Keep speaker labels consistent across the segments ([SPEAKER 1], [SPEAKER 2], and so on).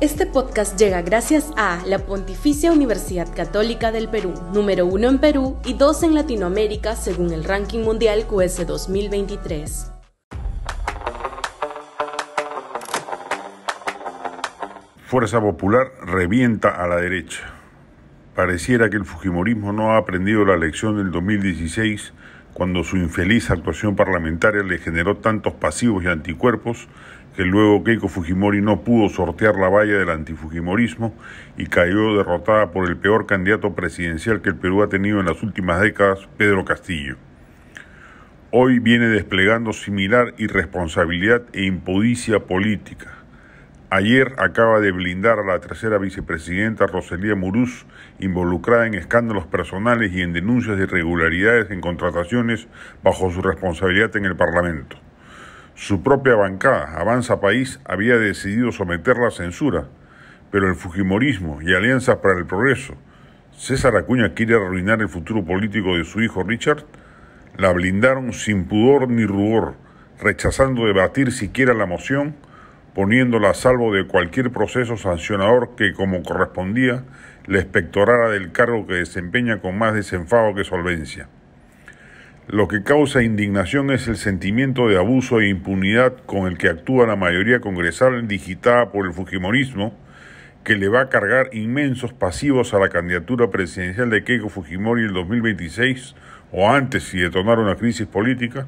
[SPEAKER 1] Este podcast llega gracias a la Pontificia Universidad Católica del Perú, número uno en Perú y dos en Latinoamérica según el ranking mundial QS 2023.
[SPEAKER 2] Fuerza Popular revienta a la derecha. Pareciera que el Fujimorismo no ha aprendido la lección del 2016 cuando su infeliz actuación parlamentaria le generó tantos pasivos y anticuerpos que luego Keiko Fujimori no pudo sortear la valla del antifujimorismo y cayó derrotada por el peor candidato presidencial que el Perú ha tenido en las últimas décadas, Pedro Castillo. Hoy viene desplegando similar irresponsabilidad e impudicia política. Ayer acaba de blindar a la tercera vicepresidenta Roselía Muruz, involucrada en escándalos personales y en denuncias de irregularidades en contrataciones bajo su responsabilidad en el Parlamento. Su propia bancada, Avanza País, había decidido someterla a censura, pero el Fujimorismo y Alianzas para el Progreso, César Acuña quiere arruinar el futuro político de su hijo Richard, la blindaron sin pudor ni rubor, rechazando debatir siquiera la moción, poniéndola a salvo de cualquier proceso sancionador que, como correspondía, le espectorara del cargo que desempeña con más desenfado que solvencia. Lo que causa indignación es el sentimiento de abuso e impunidad con el que actúa la mayoría congresal digitada por el Fujimorismo, que le va a cargar inmensos pasivos a la candidatura presidencial de Keiko Fujimori en el 2026 o antes si detonar una crisis política,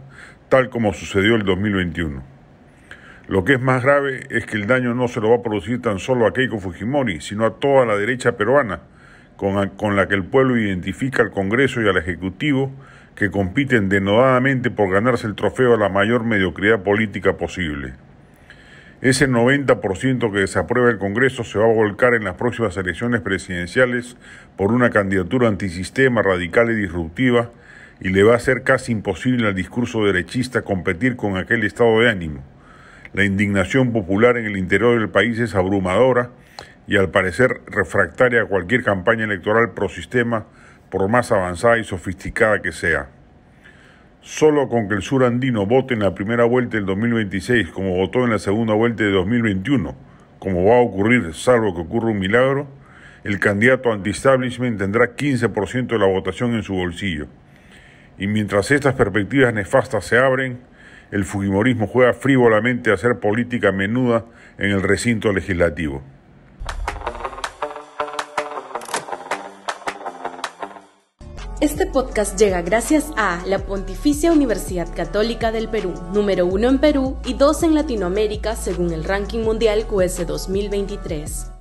[SPEAKER 2] tal como sucedió el 2021. Lo que es más grave es que el daño no se lo va a producir tan solo a Keiko Fujimori, sino a toda la derecha peruana, con, la que el pueblo identifica al Congreso y al Ejecutivo, que compiten denodadamente por ganarse el trofeo a la mayor mediocridad política posible. Ese 90% que desaprueba el Congreso se va a volcar en las próximas elecciones presidenciales por una candidatura antisistema radical y disruptiva y le va a ser casi imposible al discurso derechista competir con aquel estado de ánimo. La indignación popular en el interior del país es abrumadora y al parecer refractaria a cualquier campaña electoral sistema, por más avanzada y sofisticada que sea. Solo con que el surandino vote en la primera vuelta del 2026 como votó en la segunda vuelta de 2021, como va a ocurrir salvo que ocurra un milagro, el candidato anti-establishment tendrá 15% de la votación en su bolsillo. Y mientras estas perspectivas nefastas se abren, el Fujimorismo juega frívolamente a hacer política menuda en el recinto legislativo.
[SPEAKER 1] Este podcast llega gracias a la Pontificia Universidad Católica del Perú, número uno en Perú y dos en Latinoamérica según el ranking mundial QS 2023.